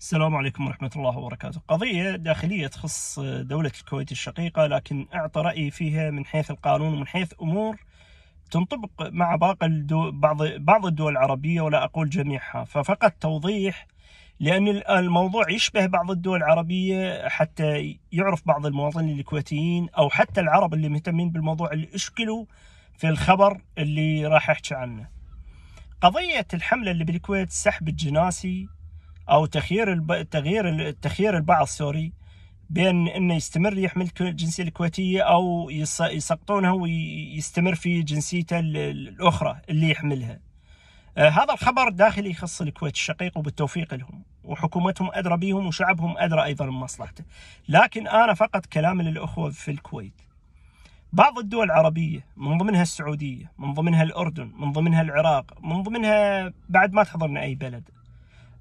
السلام عليكم ورحمة الله وبركاته قضية داخلية تخص دولة الكويت الشقيقة لكن أعطى رأيي فيها من حيث القانون ومن حيث أمور تنطبق مع باقي الدول بعض بعض الدول العربية ولا أقول جميعها ففقط توضيح لأن الموضوع يشبه بعض الدول العربية حتى يعرف بعض المواطنين الكويتيين أو حتى العرب اللي مهتمين بالموضوع اللي اشكلوا في الخبر اللي راح أحكي عنه قضية الحملة اللي بالكويت سحب الجناسي او تخيير الب... تغيير تخيير البعض سوري بين انه يستمر يحمل الجنسيه الكويتيه او يس... يسقطونها ويستمر في جنسيته الاخرى اللي يحملها. آه هذا الخبر داخلي يخص الكويت الشقيق وبالتوفيق لهم وحكومتهم ادرى بهم وشعبهم ادرى ايضا بمصلحته. لكن انا فقط كلام للاخوه في الكويت. بعض الدول العربية من ضمنها السعودية من ضمنها الأردن من ضمنها العراق من ضمنها بعد ما تحضرنا أي بلد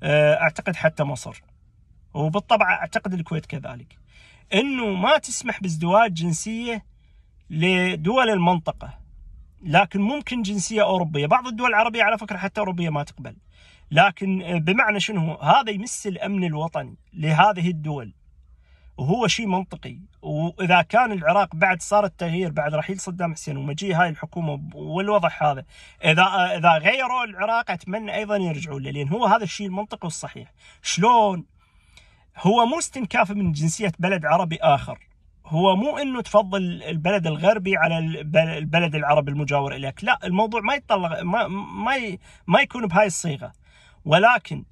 آه، اعتقد حتى مصر وبالطبع اعتقد الكويت كذلك انه ما تسمح بازدواج جنسيه لدول المنطقه لكن ممكن جنسيه اوروبيه، بعض الدول العربيه على فكره حتى اوروبيه ما تقبل. لكن آه، بمعنى شنو؟ هذا يمس الامن الوطني لهذه الدول. وهو شيء منطقي واذا كان العراق بعد صار التغيير بعد رحيل صدام حسين ومجيء هاي الحكومه والوضع هذا اذا اذا غيروا العراق اتمنى ايضا يرجعون له لان هو هذا الشيء المنطقي والصحيح شلون هو مو استنكاف من جنسيه بلد عربي اخر هو مو انه تفضل البلد الغربي على البلد العربي المجاور اليك لا الموضوع ما يتطلق ما ما, ما يكون بهاي الصيغه ولكن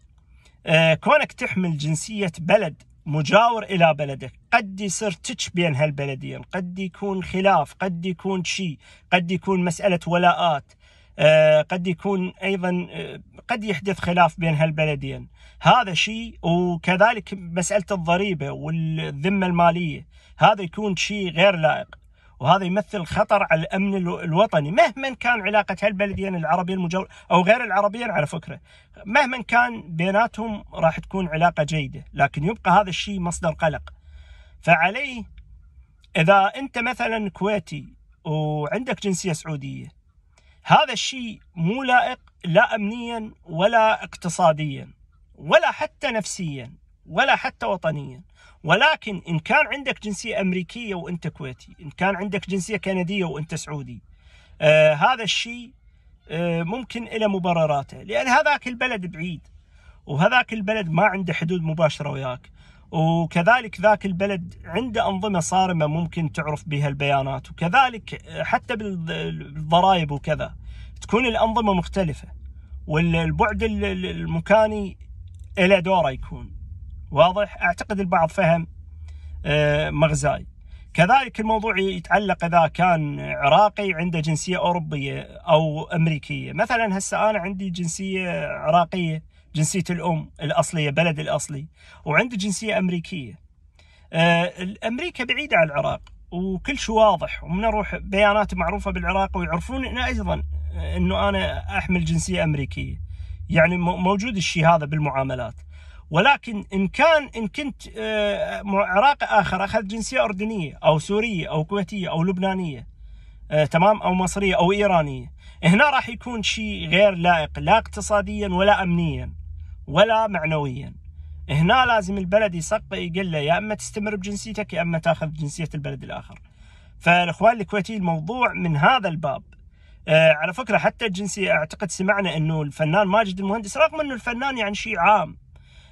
آه، كونك تحمل جنسيه بلد مجاور الى بلدك قد يصير تش بين هالبلدين قد يكون خلاف قد يكون شيء قد يكون مسألة ولاءات آه، قد يكون ايضا آه، قد يحدث خلاف بين هالبلدين هذا شيء وكذلك مساله الضريبه والذمه الماليه هذا يكون شيء غير لائق وهذا يمثل خطر على الامن الوطني مهما كان علاقه هالبلدين العربيين المجاور او غير العربيين على فكره مهما كان بيناتهم راح تكون علاقه جيده لكن يبقى هذا الشيء مصدر قلق فعليه اذا انت مثلا كويتي وعندك جنسيه سعوديه هذا الشيء مو لائق لا امنيا ولا اقتصاديا ولا حتى نفسيا ولا حتى وطنيا ولكن إن كان عندك جنسية أمريكية وأنت كويتي إن كان عندك جنسية كندية وأنت سعودي آه هذا الشيء آه ممكن إلى مبرراته لأن هذاك البلد بعيد وهذاك البلد ما عنده حدود مباشرة وياك وكذلك ذاك البلد عنده أنظمة صارمة ممكن تعرف بها البيانات وكذلك آه، حتى بالضرائب وكذا تكون الأنظمة مختلفة والبعد المكاني له دوره يكون واضح اعتقد البعض فهم آه، مغزاي كذلك الموضوع يتعلق اذا كان عراقي عنده جنسيه اوروبيه او امريكيه مثلا هسه انا عندي جنسيه عراقيه جنسيه الام الاصليه بلد الاصلي وعندي جنسيه امريكيه آه، امريكا بعيده عن العراق وكل شيء واضح ومن اروح بيانات معروفه بالعراق ويعرفون انا ايضا آه، انه انا احمل جنسيه امريكيه يعني موجود الشيء هذا بالمعاملات ولكن ان كان ان كنت آه، عراقي اخر اخذ جنسيه اردنيه او سوريه او كويتيه او لبنانيه آه، تمام او مصريه او ايرانيه هنا راح يكون شيء غير لائق لا اقتصاديا ولا امنيا ولا معنويا هنا لازم البلد يسقط يقول له يا اما تستمر بجنسيتك يا اما تاخذ جنسيه البلد الاخر فالاخوان الكويتي الموضوع من هذا الباب آه، على فكره حتى الجنسيه اعتقد سمعنا انه الفنان ماجد المهندس رغم انه الفنان يعني شيء عام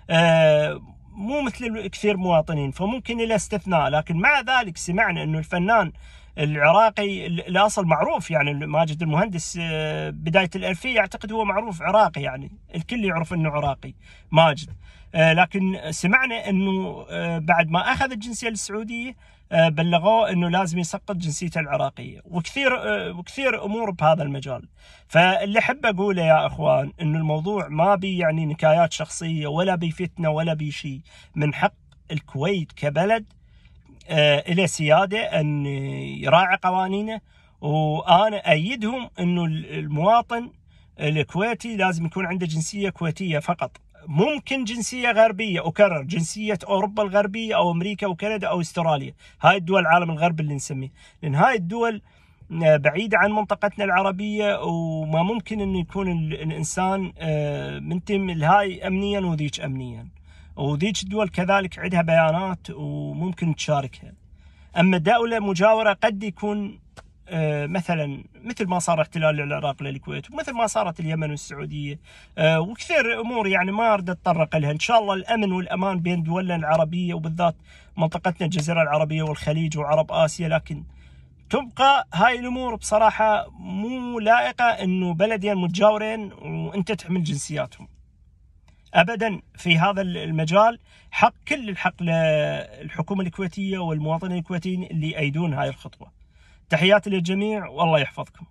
آه، مو مثل كثير مواطنين فممكن الى استثناء لكن مع ذلك سمعنا انه الفنان العراقي الاصل معروف يعني ماجد المهندس آه، بدايه الالفيه اعتقد هو معروف عراقي يعني الكل يعرف انه عراقي ماجد آه، لكن سمعنا انه آه، بعد ما اخذ الجنسيه السعوديه بلغوه انه لازم يسقط جنسيته العراقيه وكثير وكثير امور بهذا المجال فاللي احب اقوله يا اخوان انه الموضوع ما بي يعني نكايات شخصيه ولا بي فتنه ولا بي شيء من حق الكويت كبلد آه، الى سياده ان يراعي قوانينه وانا ايدهم انه المواطن الكويتي لازم يكون عنده جنسيه كويتيه فقط ممكن جنسيه غربيه اكرر جنسيه اوروبا الغربيه او امريكا وكندا او استراليا هاي الدول العالم الغرب اللي نسميه لان هاي الدول آه، بعيدة عن منطقتنا العربية وما ممكن أن يكون الإنسان آه، منتم لهاي أمنيا وذيك أمنيا وذيك الدول كذلك عندها بيانات وممكن تشاركها اما دوله مجاوره قد يكون آه، مثلا مثل ما صار احتلال العراق للكويت ومثل ما صارت اليمن والسعوديه آه، وكثير امور يعني ما اريد اتطرق لها ان شاء الله الامن والامان بين دولنا العربيه وبالذات منطقتنا الجزيره العربيه والخليج وعرب اسيا لكن تبقى هاي الامور بصراحه مو لائقه انه بلدين متجاورين وانت تحمل جنسياتهم ابدا في هذا المجال حق كل الحق للحكومه الكويتيه والمواطنين الكويتيين اللي يأيدون هاي الخطوه. تحياتي للجميع والله يحفظكم.